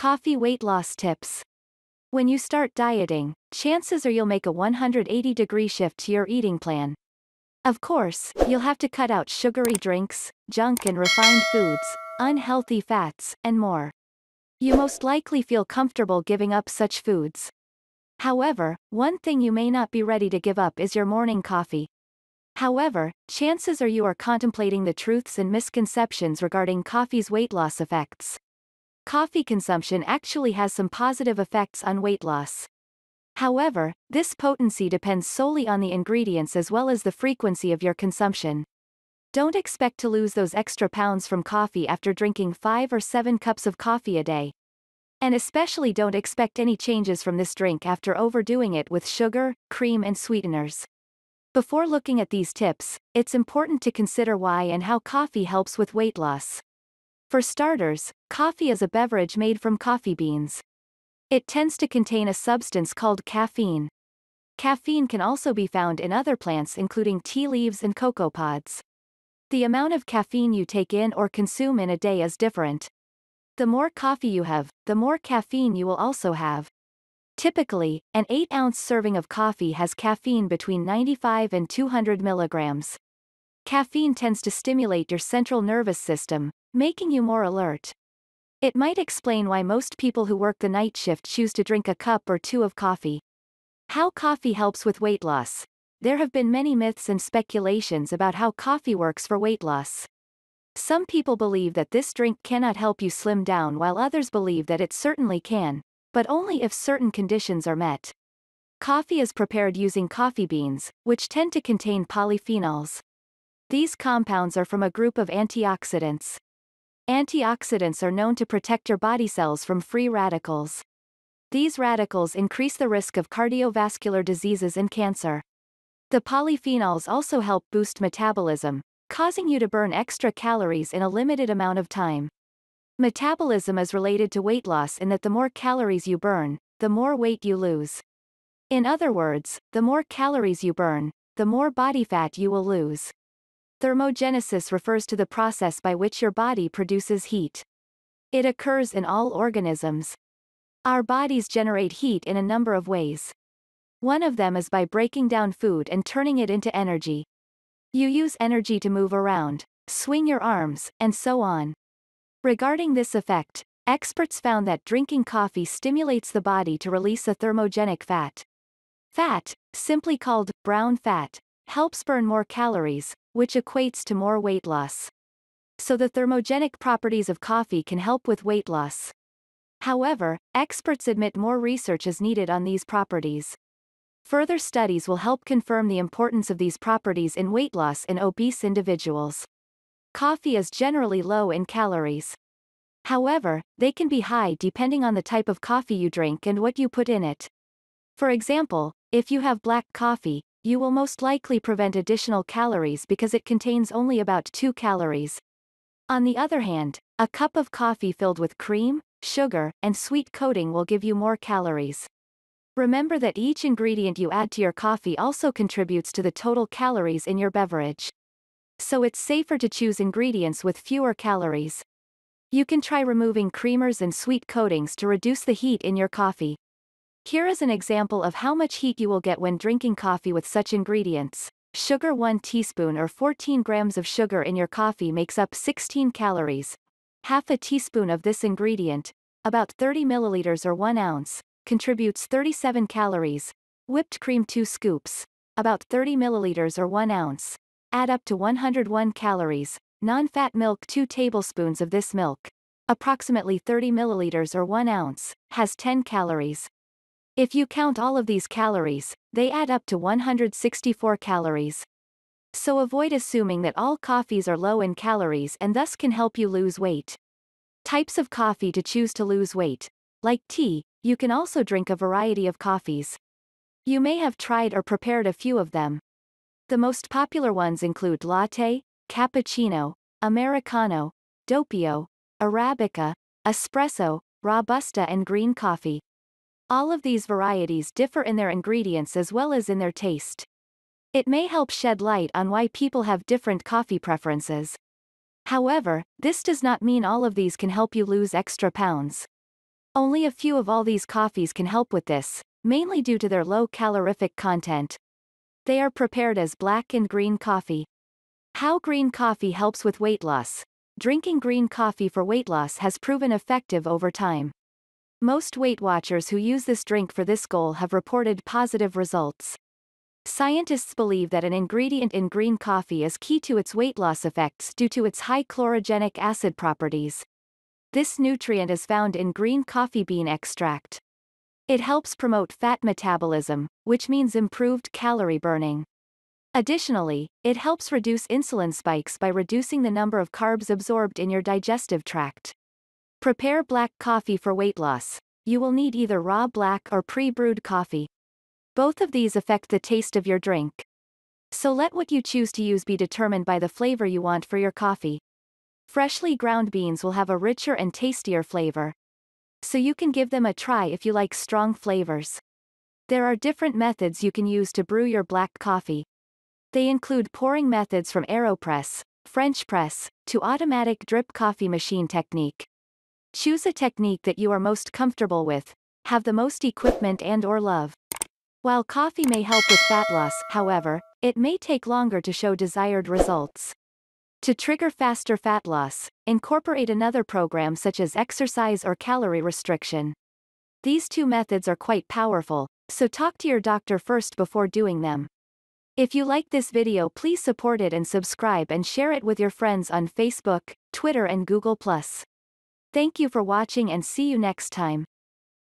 Coffee Weight Loss Tips When you start dieting, chances are you'll make a 180 degree shift to your eating plan. Of course, you'll have to cut out sugary drinks, junk and refined foods, unhealthy fats, and more. You most likely feel comfortable giving up such foods. However, one thing you may not be ready to give up is your morning coffee. However, chances are you are contemplating the truths and misconceptions regarding coffee's weight loss effects coffee consumption actually has some positive effects on weight loss. However, this potency depends solely on the ingredients as well as the frequency of your consumption. Don't expect to lose those extra pounds from coffee after drinking 5 or 7 cups of coffee a day. And especially don't expect any changes from this drink after overdoing it with sugar, cream and sweeteners. Before looking at these tips, it's important to consider why and how coffee helps with weight loss. For starters, Coffee is a beverage made from coffee beans. It tends to contain a substance called caffeine. Caffeine can also be found in other plants including tea leaves and cocoa pods. The amount of caffeine you take in or consume in a day is different. The more coffee you have, the more caffeine you will also have. Typically, an 8-ounce serving of coffee has caffeine between 95 and 200 milligrams. Caffeine tends to stimulate your central nervous system, making you more alert. It might explain why most people who work the night shift choose to drink a cup or two of coffee. How coffee helps with weight loss. There have been many myths and speculations about how coffee works for weight loss. Some people believe that this drink cannot help you slim down while others believe that it certainly can, but only if certain conditions are met. Coffee is prepared using coffee beans, which tend to contain polyphenols. These compounds are from a group of antioxidants, Antioxidants are known to protect your body cells from free radicals. These radicals increase the risk of cardiovascular diseases and cancer. The polyphenols also help boost metabolism, causing you to burn extra calories in a limited amount of time. Metabolism is related to weight loss in that the more calories you burn, the more weight you lose. In other words, the more calories you burn, the more body fat you will lose. Thermogenesis refers to the process by which your body produces heat. It occurs in all organisms. Our bodies generate heat in a number of ways. One of them is by breaking down food and turning it into energy. You use energy to move around, swing your arms, and so on. Regarding this effect, experts found that drinking coffee stimulates the body to release a thermogenic fat. Fat, simply called brown fat, helps burn more calories, which equates to more weight loss. So the thermogenic properties of coffee can help with weight loss. However, experts admit more research is needed on these properties. Further studies will help confirm the importance of these properties in weight loss in obese individuals. Coffee is generally low in calories. However, they can be high depending on the type of coffee you drink and what you put in it. For example, if you have black coffee, you will most likely prevent additional calories because it contains only about 2 calories. On the other hand, a cup of coffee filled with cream, sugar, and sweet coating will give you more calories. Remember that each ingredient you add to your coffee also contributes to the total calories in your beverage. So it's safer to choose ingredients with fewer calories. You can try removing creamers and sweet coatings to reduce the heat in your coffee. Here is an example of how much heat you will get when drinking coffee with such ingredients. Sugar 1 teaspoon or 14 grams of sugar in your coffee makes up 16 calories. Half a teaspoon of this ingredient, about 30 milliliters or 1 ounce, contributes 37 calories. Whipped cream 2 scoops, about 30 milliliters or 1 ounce, add up to 101 calories. Non-fat milk 2 tablespoons of this milk, approximately 30 milliliters or 1 ounce, has 10 calories. If you count all of these calories, they add up to 164 calories. So avoid assuming that all coffees are low in calories and thus can help you lose weight. Types of coffee to choose to lose weight. Like tea, you can also drink a variety of coffees. You may have tried or prepared a few of them. The most popular ones include latte, cappuccino, americano, doppio, arabica, espresso, robusta and green coffee. All of these varieties differ in their ingredients as well as in their taste. It may help shed light on why people have different coffee preferences. However, this does not mean all of these can help you lose extra pounds. Only a few of all these coffees can help with this, mainly due to their low calorific content. They are prepared as black and green coffee. How green coffee helps with weight loss. Drinking green coffee for weight loss has proven effective over time. Most Weight Watchers who use this drink for this goal have reported positive results. Scientists believe that an ingredient in green coffee is key to its weight loss effects due to its high chlorogenic acid properties. This nutrient is found in green coffee bean extract. It helps promote fat metabolism, which means improved calorie burning. Additionally, it helps reduce insulin spikes by reducing the number of carbs absorbed in your digestive tract. Prepare black coffee for weight loss. You will need either raw black or pre-brewed coffee. Both of these affect the taste of your drink. So let what you choose to use be determined by the flavor you want for your coffee. Freshly ground beans will have a richer and tastier flavor. So you can give them a try if you like strong flavors. There are different methods you can use to brew your black coffee. They include pouring methods from AeroPress, French press, to automatic drip coffee machine technique. Choose a technique that you are most comfortable with, have the most equipment and or love. While coffee may help with fat loss, however, it may take longer to show desired results. To trigger faster fat loss, incorporate another program such as exercise or calorie restriction. These two methods are quite powerful, so talk to your doctor first before doing them. If you like this video please support it and subscribe and share it with your friends on Facebook, Twitter and Google+. Thank you for watching and see you next time.